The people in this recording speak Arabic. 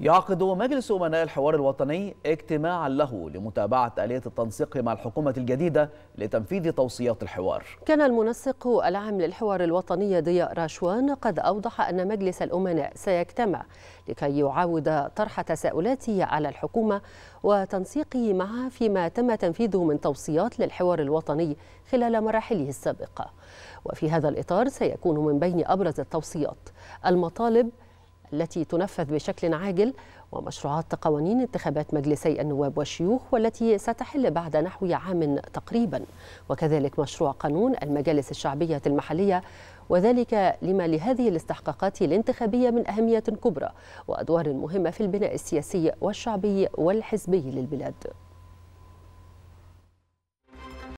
يعقد مجلس أمناء الحوار الوطني اجتماعا له لمتابعة آلية التنسيق مع الحكومة الجديدة لتنفيذ توصيات الحوار كان المنسق العام للحوار الوطني ضياء راشوان قد أوضح أن مجلس الأمناء سيجتمع لكي يعاود طرح تساؤلاته على الحكومة وتنسيقه معها فيما تم تنفيذه من توصيات للحوار الوطني خلال مراحله السابقة وفي هذا الإطار سيكون من بين أبرز التوصيات المطالب التي تنفذ بشكل عاجل ومشروعات قوانين انتخابات مجلسي النواب والشيوخ والتي ستحل بعد نحو عام تقريبا وكذلك مشروع قانون المجالس الشعبية المحلية وذلك لما لهذه الاستحقاقات الانتخابية من أهمية كبرى وأدوار مهمة في البناء السياسي والشعبي والحزبي للبلاد